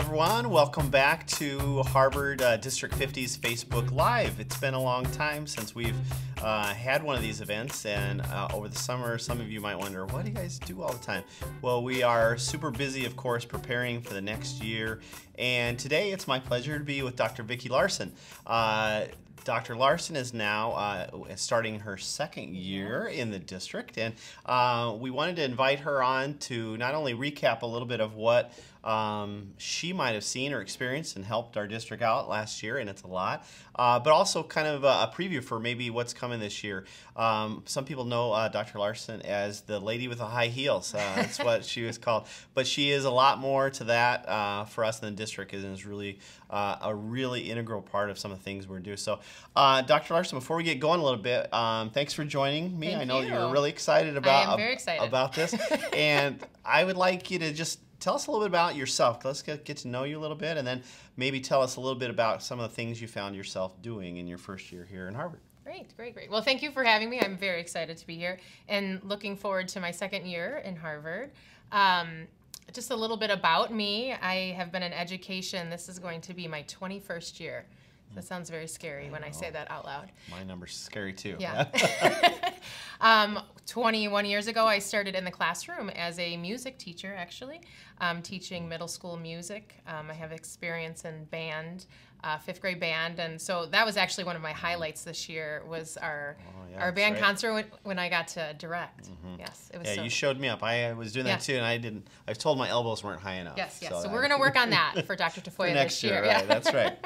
everyone. Welcome back to Harvard uh, District 50's Facebook Live. It's been a long time since we've uh, had one of these events, and uh, over the summer, some of you might wonder, what do you guys do all the time? Well, we are super busy, of course, preparing for the next year, and today it's my pleasure to be with Dr. Vicki Larson. Uh, Dr. Larson is now uh, starting her second year in the district, and uh, we wanted to invite her on to not only recap a little bit of what um, she might have seen or experienced and helped our district out last year, and it's a lot, uh, but also kind of a, preview for maybe what's coming this year. Um, some people know uh, Dr. Larson as the lady with the high heels. Uh, that's what she was called. But she is a lot more to that uh, for us in the district and is really uh, a really integral part of some of the things we're doing. So uh, Dr. Larson, before we get going a little bit, um, thanks for joining me. Thank I know you. are really excited about I am very excited. about this, and I would like you to just tell us a little bit about yourself. Let's get, get to know you a little bit, and then maybe tell us a little bit about some of the things you found yourself doing in your first year here in Harvard. Great, great, great. Well, thank you for having me. I'm very excited to be here and looking forward to my second year in Harvard. Um, just a little bit about me. I have been in education. This is going to be my 21st year. That sounds very scary I when know. I say that out loud. My number's scary too. Yeah. um, 21 years ago, I started in the classroom as a music teacher, actually, um, teaching middle school music. Um, I have experience in band, uh, fifth grade band, and so that was actually one of my highlights this year was our oh, yeah, our band right. concert when, when, I got to direct. Mm-hmm. Yes, it was. Yeah, so you showed me up. I uh, was doing yeah. that too, and I didn't. I told my elbows weren't high enough. Yes, yes. So, so we're gonna work on that for Dr. Tafoya for next year. year. Right, that's right.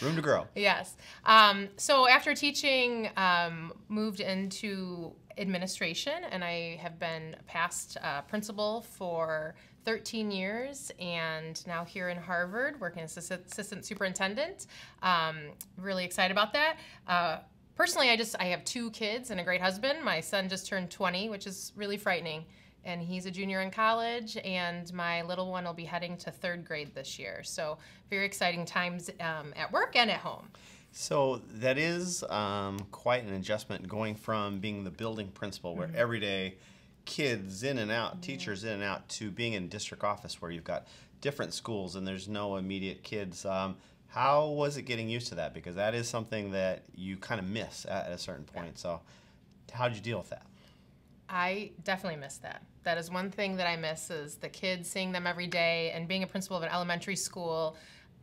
Room to grow. Yes. Um, so after teaching, um, moved into administration, and I have been past uh, principal for 13 years, and now here in Harvard, working as assistant superintendent. Um, really excited about that. Uh, personally, I just I have two kids and a great husband. My son just turned 20, which is really frightening and he's a junior in college, and my little one will be heading to third grade this year. So, very exciting times um, at work and at home. So, that is um, quite an adjustment going from being the building principal, where mm-hmm. every day kids in and out, mm-hmm. teachers in and out, to being in district office, where you've got different schools and there's no immediate kids. Um, how was it getting used to that? Because that is something that you kind of miss at, at a certain point. So, how did you deal with that? I definitely miss that. That is one thing that I miss is the kids seeing them every day and being a principal of an elementary school.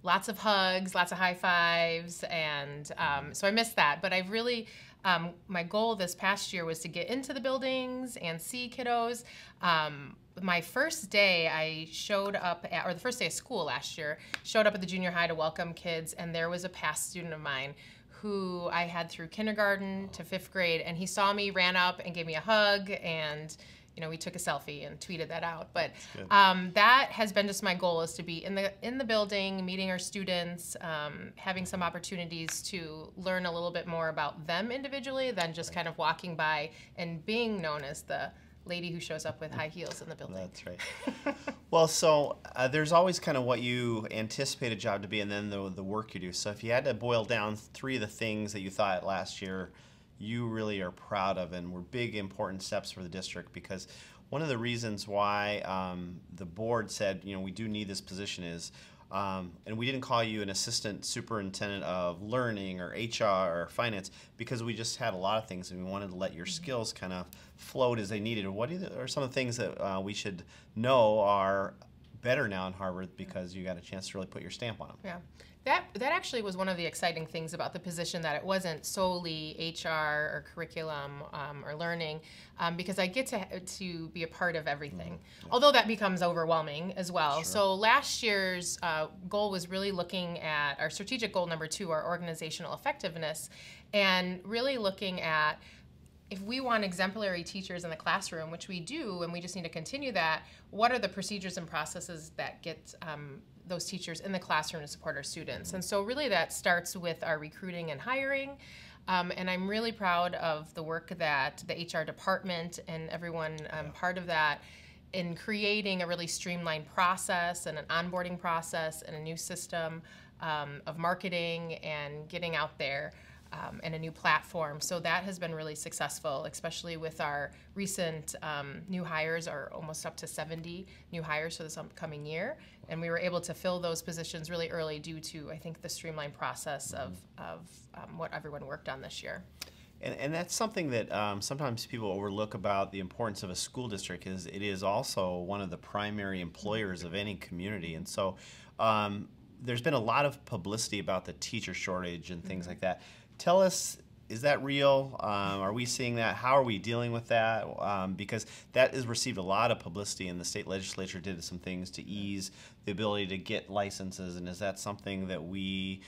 Lots of hugs, lots of high fives, and um, so I miss that. But I really, um, my goal this past year was to get into the buildings and see kiddos. Um, my first day I showed up at, or the first day of school last year, showed up at the junior high to welcome kids, and there was a past student of mine who I had through kindergarten to fifth grade, and he saw me, ran up, and gave me a hug, and you know we took a selfie and tweeted that out. But um, that has been just my goal is to be in the in the building, meeting our students, um, having some opportunities to learn a little bit more about them individually than just kind of walking by and being known as the lady who shows up with high heels in the building. That's right. well, so uh, there's always kind of what you anticipate a job to be and then the, the work you do. So if you had to boil down three of the things that you thought last year you really are proud of and were big important steps for the district because one of the reasons why um, the board said, you know, we do need this position is um, and we didn't call you an assistant superintendent of learning or HR or finance because we just had a lot of things and we wanted to let your mm-hmm. skills kind of float as they needed. What are some of the things that uh, we should know are better now in Harvard because you got a chance to really put your stamp on them. Yeah. That, that actually was one of the exciting things about the position that it wasn't solely HR or curriculum um, or learning um, because I get to, to be a part of everything, mm-hmm. yeah. although that becomes overwhelming as well. Sure. So last year's uh, goal was really looking at our strategic goal number two, our organizational effectiveness, and really looking at if we want exemplary teachers in the classroom, which we do, and we just need to continue that, what are the procedures and processes that get um, those teachers in the classroom to support our students? And so, really, that starts with our recruiting and hiring. Um, and I'm really proud of the work that the HR department and everyone um, yeah. part of that in creating a really streamlined process and an onboarding process and a new system um, of marketing and getting out there um, and a new platform. So that has been really successful, especially with our recent um, new hires are almost up to 70 new hires for this upcoming year. And we were able to fill those positions really early due to, I think, the streamlined process of, of um, what everyone worked on this year. And, and that's something that um, sometimes people overlook about the importance of a school district is it is also one of the primary employers of any community. And so um, there's been a lot of publicity about the teacher shortage and things mm -hmm. like that tell us is that real? Um, are we seeing that? How are we dealing with that? Um, because that has received a lot of publicity, and the state legislature did some things to ease the ability to get licenses. And is that something that we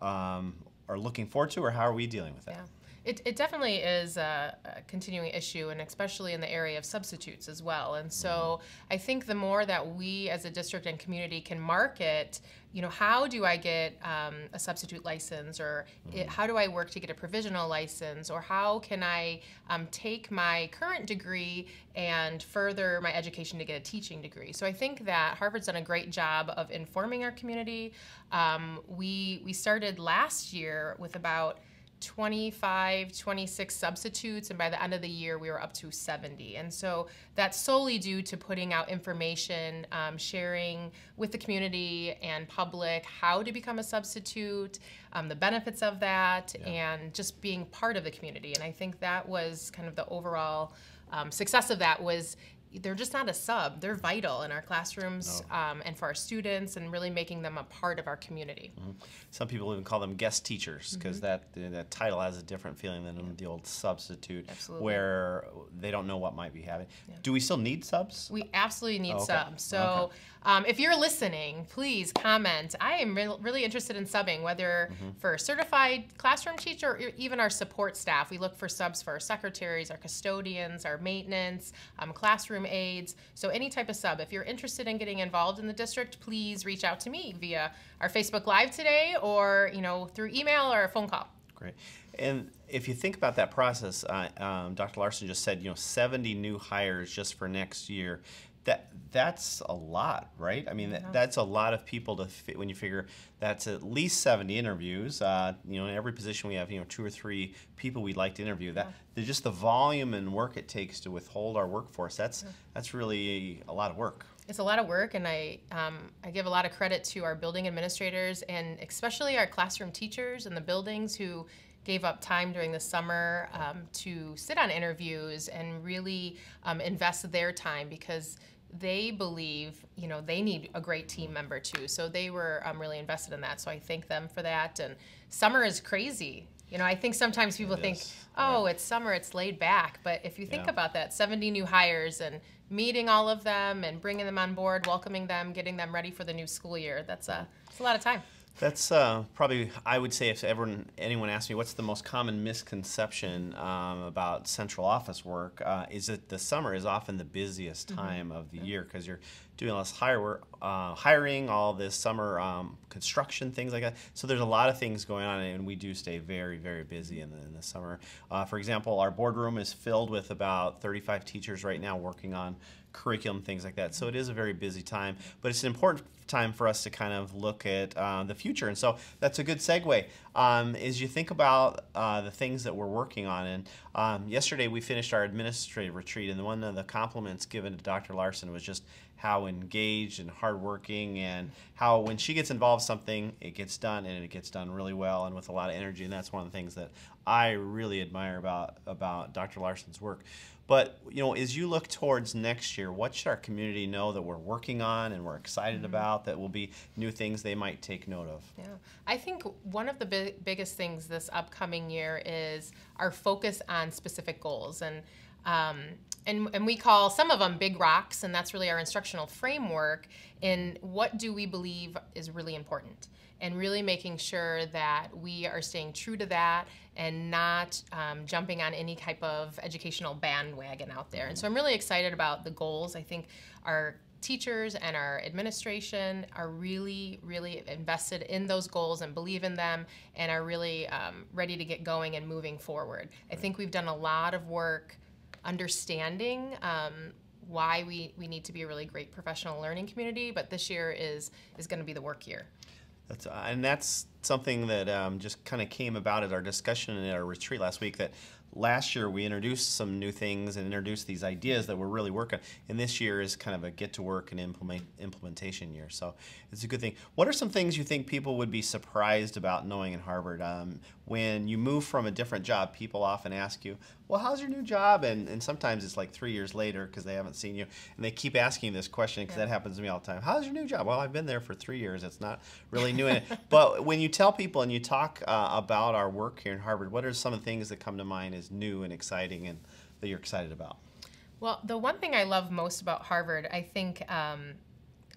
um, are looking forward to, or how are we dealing with that? Yeah. It, it definitely is a, a, continuing issue, and especially in the area of substitutes as well. And so mm-hmm. I think the more that we as a district and community can market, you know, how do I get um, a substitute license, or it, mm-hmm. how do I work to get a provisional license, or how can I um, take my current degree and further my education to get a teaching degree? So I think that Harvard's done a great job of informing our community. Um, we we started last year with about 25, 26 substitutes, and by the end of the year, we were up to 70. And so that's solely due to putting out information, um, sharing with the community and public how to become a substitute, um, the benefits of that, yeah. and just being part of the community. And I think that was kind of the overall um, success of that was they're just not a sub. They're vital in our classrooms oh. um, and for our students, and really making them a part of our community. Mm -hmm. Some people even call them guest teachers because mm -hmm. that that title has a different feeling than yeah. the old substitute, absolutely. where they don't know what might be happening. Yeah. Do we still need subs? We absolutely need oh, okay. subs. So okay. um, if you're listening, please comment. I am re really interested in subbing, whether mm -hmm. for certified classroom teacher or even our support staff. We look for subs for our secretaries, our custodians, our maintenance, um, classroom Aids. aides, so any type of sub. If you're interested in getting involved in the district, please reach out to me via our Facebook Live today or, you know, through email or a phone call. Great. And if you think about that process, uh, um, Dr. Larson just said, you know, 70 new hires just for next year that that's a lot, right? I mean, that, that's a lot of people to fit when you figure that's at least 70 interviews. Uh, you know, in every position we have, you know, two or three people we'd like to interview. That yeah. just the volume and work it takes to withhold our workforce. That's yeah. Mm-hmm. that's really a lot of work. It's a lot of work, and I um, I give a lot of credit to our building administrators and especially our classroom teachers in the buildings who gave up time during the summer um, to sit on interviews and really um, invest their time because they believe you know they need a great team member too so they were um, really invested in that so i thank them for that and summer is crazy you know i think sometimes people it think is. oh yeah. it's summer it's laid back but if you think yeah. about that 70 new hires and meeting all of them and bringing them on board welcoming them getting them ready for the new school year that's a, that's a lot of time that's uh, probably I would say if anyone asks me what's the most common misconception um, about central office work uh, is that the summer is often the busiest mm-hmm. time mm-hmm. of the yeah. year because you're doing less this hire uh, hiring, all this summer um, construction, things like that. So there's a lot of things going on, and we do stay very, very busy in the, in the summer. Uh, for example, our boardroom is filled with about 35 teachers right now working on curriculum, things like that. So it is a very busy time, but it's an important time for us to kind of look at uh, the future. And so that's a good segue. Um, as you think about uh, the things that we're working on, and um, yesterday we finished our administrative retreat, and one of the compliments given to Dr. Larson was just how engaged and hardworking and how when she gets involved something, it gets done and it gets done really well and with a lot of energy. And that's one of the things that I really admire about, about Dr. Larson's work. But you know, as you look towards next year, what should our community know that we're working on and we're excited mm -hmm. about that will be new things they might take note of? Yeah, I think one of the biggest things this upcoming year is our focus on specific goals and. Um, and, and we call some of them big rocks, and that's really our instructional framework in what do we believe is really important and really making sure that we are staying true to that and not um, jumping on any type of educational bandwagon out there. And so I'm really excited about the goals. I think our teachers and our administration are really, really invested in those goals and believe in them and are really um, ready to get going and moving forward. I think we've done a lot of work understanding um, why we, we need to be a really great professional learning community. But this year is is going to be the work year. That's uh, and that's something that um, just kind of came about at our discussion and at our retreat last week. That last year we introduced some new things and introduced these ideas that we're really working. And this year is kind of a get to work and implement implementation year. So it's a good thing. What are some things you think people would be surprised about knowing in Harvard? Um, when you move from a different job, people often ask you, Well, how's your new job? And, and sometimes it's like three years later because they haven't seen you. And they keep asking this question because yeah. that happens to me all the time How's your new job? Well, I've been there for three years. It's not really new. but when you tell people and you talk uh, about our work here in Harvard, what are some of the things that come to mind as new and exciting and that you're excited about? Well, the one thing I love most about Harvard, I think um,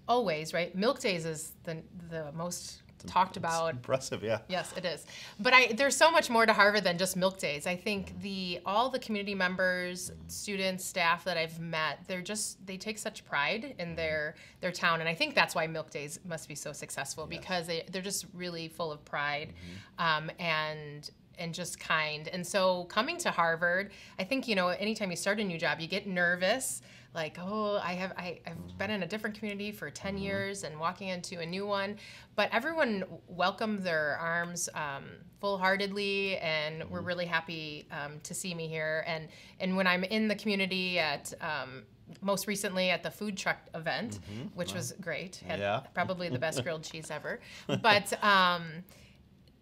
always, right? Milk Days is the, the most talked about. Impressive, yeah. Yes, it is. But I, there's so much more to Harvard than just Milk Days. I think the all the community members, students, staff that I've met, they're just they take such pride in mm-hmm. their their town, and I think that's why Milk Days must be so successful yes. because they they're just really full of pride, mm-hmm. um, and and just kind. And so coming to Harvard, I think you know anytime you start a new job, you get nervous like oh i have I, i've been in a different community for 10 mm-hmm. years and walking into a new one but everyone welcomed their arms um, full-heartedly and mm-hmm. were really happy um, to see me here and and when i'm in the community at um, most recently at the food truck event, mm-hmm. which wow. was great. Had yeah. probably the best grilled cheese ever. But um,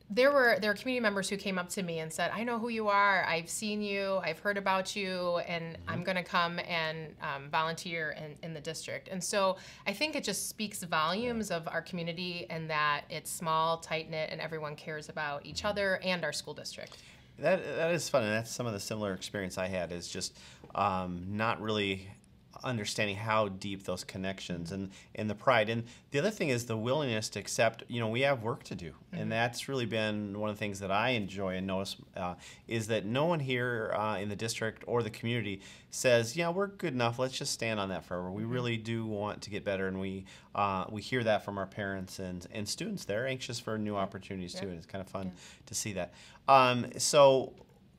there were there were community members who came up to me and said, "I know who you are. I've seen you. I've heard about you, and mm-hmm. I'm going to come and um, volunteer in, in the district." And so I think it just speaks volumes of our community and that it's small, tight knit, and everyone cares about each other and our school district. That that is fun, and that's some of the similar experience I had. Is just um, not really understanding how deep those connections and and the pride and the other thing is the willingness to accept you know we have work to do mm-hmm. and that's really been one of the things that i enjoy and notice uh, is that no one here uh, in the district or the community says yeah we're good enough let's just stand on that forever we mm-hmm. really do want to get better and we uh, we hear that from our parents and and students they're anxious for new opportunities yeah. too and it's kind of fun yeah. to see that um, so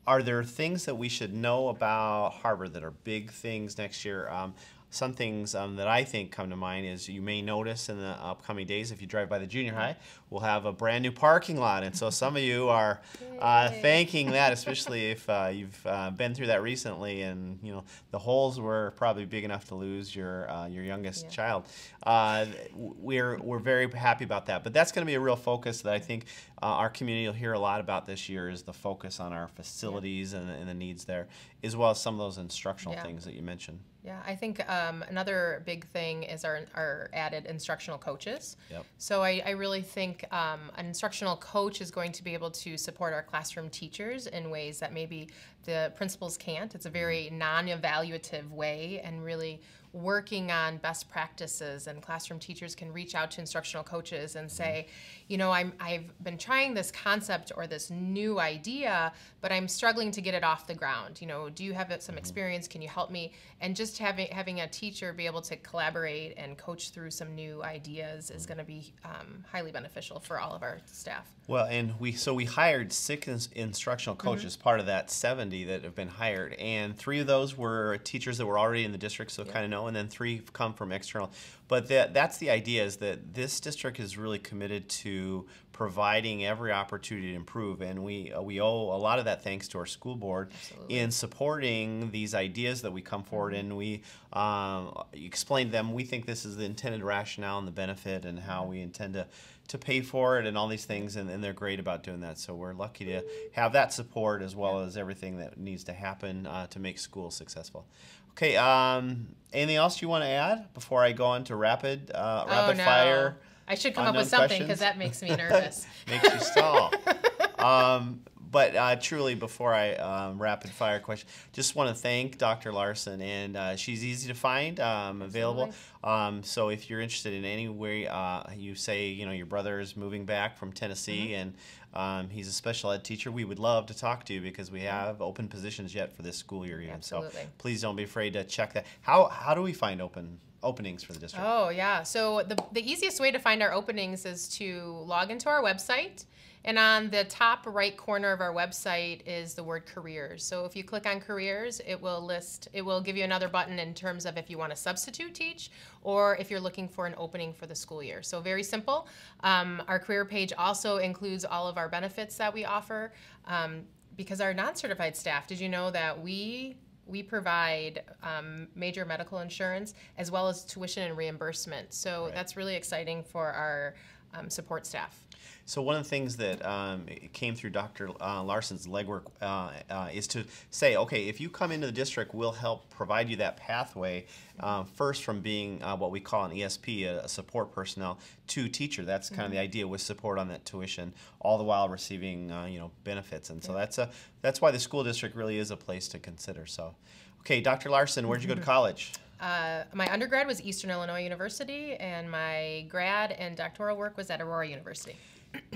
are there things that we should know about Harvard that are big things next year? Um, some things um, that I think come to mind is you may notice in the upcoming days if you drive by the junior high, we'll have a brand new parking lot. And so some of you are uh, thanking that, especially if uh, you've uh, been through that recently and you know the holes were probably big enough to lose your uh, your youngest yeah. child. Uh, we're, we're very happy about that. But that's going to be a real focus that I think uh, our community will hear a lot about this year is the focus on our facilities yeah. and, and, the needs there, as well as some of those instructional yeah. things that you mentioned. Yeah, I think um, another big thing is our, our added instructional coaches. Yep. So I, I really think um, an instructional coach is going to be able to support our classroom teachers in ways that maybe the principals can't. It's a very non evaluative way and really working on best practices and classroom teachers can reach out to instructional coaches and say mm-hmm. you know I'm, i've been trying this concept or this new idea but i'm struggling to get it off the ground you know do you have some mm-hmm. experience can you help me and just having having a teacher be able to collaborate and coach through some new ideas is mm-hmm. going to be um, highly beneficial for all of our staff well and we so we hired six instructional coaches mm-hmm. part of that 70 that have been hired and three of those were teachers that were already in the district so kind of know and then three come from external. But that, that's the idea is that this district is really committed to providing every opportunity to improve. And we uh, we owe a lot of that thanks to our school board Absolutely. in supporting these ideas that we come forward mm-hmm. and we um, explain to them. We think this is the intended rationale and the benefit and how mm-hmm. we intend to to pay for it and all these things and, and they're great about doing that so we're lucky to have that support as well as everything that needs to happen uh, to make school successful okay um, anything else you want to add before i go on to rapid uh, rapid oh, no. fire I should come up with something because that makes me nervous. makes you stall. um, but uh, truly, before I um, rapid fire question, just want to thank Dr. Larson, and uh, she's easy to find, um, available. Um, so if you're interested in any way, uh, you say you know your brother is moving back from Tennessee, mm-hmm. and um, he's a special ed teacher. We would love to talk to you because we mm-hmm. have open positions yet for this school year. Absolutely. So please don't be afraid to check that. How how do we find open openings for the district? Oh, yeah. So the, the easiest way to find our openings is to log into our website. And on the top right corner of our website is the word careers. So if you click on careers, it will list, it will give you another button in terms of if you want to substitute teach or if you're looking for an opening for the school year. So very simple. Um, our career page also includes all of our benefits that we offer. Um, because our non-certified staff, did you know that we we provide um, major medical insurance as well as tuition and reimbursement. So right. that's really exciting for our um, support staff. So one of the things that um, came through Dr. Uh, Larson's legwork uh, uh, is to say, okay, if you come into the district, we'll help provide you that pathway uh, first from being uh, what we call an ESP, a, a, support personnel, to teacher. That's kind mm -hmm. of the mm-hmm. idea with support on that tuition, all the while receiving uh, you know benefits. And so yeah. that's a that's why the school district really is a place to consider. So, okay, Dr. Larson, where'd you go to mm-hmm. college? Uh, my undergrad was Eastern Illinois University, and my grad and doctoral work was at Aurora University.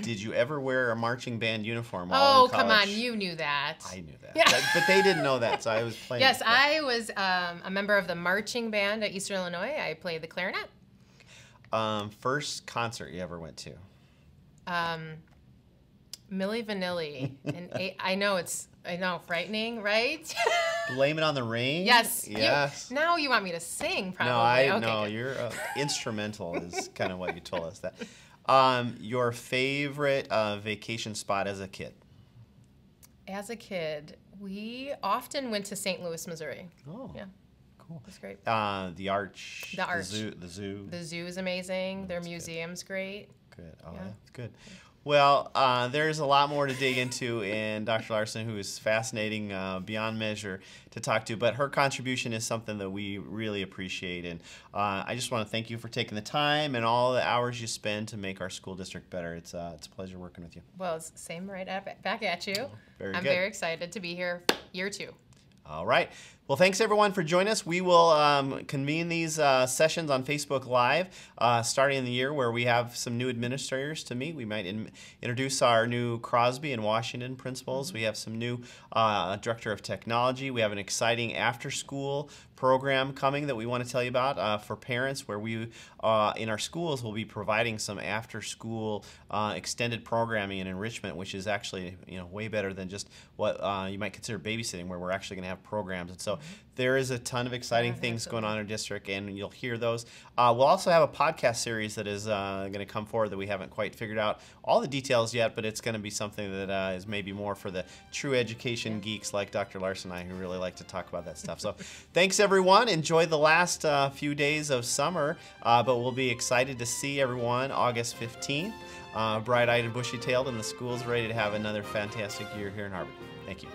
Did you ever wear a marching band uniform? While oh, come on, you knew that. I knew that. Yeah. But, but they didn't know that, so I was playing. yes, I was um, a member of the marching band at Eastern Illinois. I played the clarinet. Um, first concert you ever went to? Um, Millie Vanilli, and I know it's I know frightening, right? Blame it on the rain. Yes. Yes. You, now you want me to sing, probably. No, I okay, no. are uh, instrumental is kind of what you told us that. Um, your favorite uh, vacation spot as a kid? As a kid, we often went to St. Louis, Missouri. Oh. Yeah. Cool. That's great. Uh, the Arch. The Arch. The zoo. The zoo. The zoo is amazing. Oh, Their museum's good. great. Good. Oh, yeah. It's good. Well, uh, there's a lot more to dig into in Dr. Larson, who is fascinating uh, beyond measure to talk to. But her contribution is something that we really appreciate. And uh, I just want to thank you for taking the time and all the hours you spend to make our school district better. It's, uh, it's a pleasure working with you. Well, it's same right at, back at you. Very I'm good. very excited to be here year two. All right. Well, thanks everyone for joining us. We will um, convene these uh, sessions on Facebook Live uh, starting in the year where we have some new administrators to meet. We might in introduce our new Crosby and Washington principals. Mm-hmm. We have some new uh, director of technology. We have an exciting after school program coming that we want to tell you about uh, for parents, where we uh, in our schools will be providing some after-school uh, extended programming and enrichment, which is actually you know way better than just what uh, you might consider babysitting, where we're actually going to have programs. And so there is a ton of exciting things going on in our district, and you'll hear those. Uh, we'll also have a podcast series that is uh, going to come forward that we haven't quite figured out all the details yet, but it's going to be something that uh, is maybe more for the true education geeks like Dr. Larson and I, who really like to talk about that stuff. So, thanks everyone. Enjoy the last uh, few days of summer, uh, but we'll be excited to see everyone August 15th. Uh, Bright eyed and bushy tailed, and the school's ready to have another fantastic year here in Harvard. Thank you.